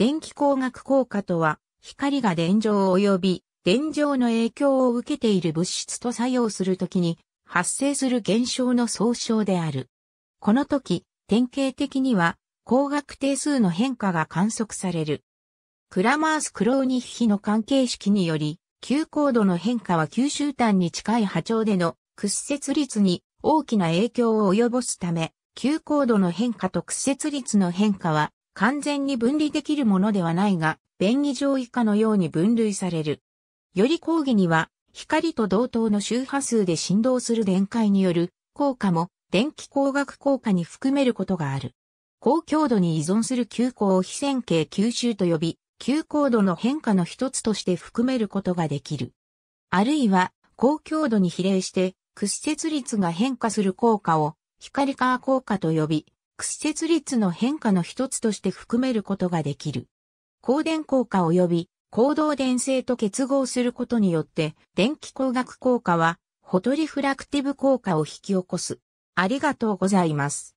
電気光学効果とは、光が電状及び電状の影響を受けている物質と作用するときに発生する現象の総称である。この時、典型的には光学定数の変化が観測される。クラマース・クローニッヒの関係式により、急高度の変化は吸収端に近い波長での屈折率に大きな影響を及ぼすため、急高度の変化と屈折率の変化は完全に分離できるものではないが、便宜上以下のように分類される。より講義には、光と同等の周波数で振動する電解による効果も電気工学効果に含めることがある。高強度に依存する急行を非線形吸収と呼び、急行度の変化の一つとして含めることができる。あるいは、高強度に比例して、屈折率が変化する効果を、光カー効果と呼び、屈折率の変化の一つとして含めることができる。光電効果及び行動電性と結合することによって、電気工学効果は、フォトリフラクティブ効果を引き起こす。ありがとうございます。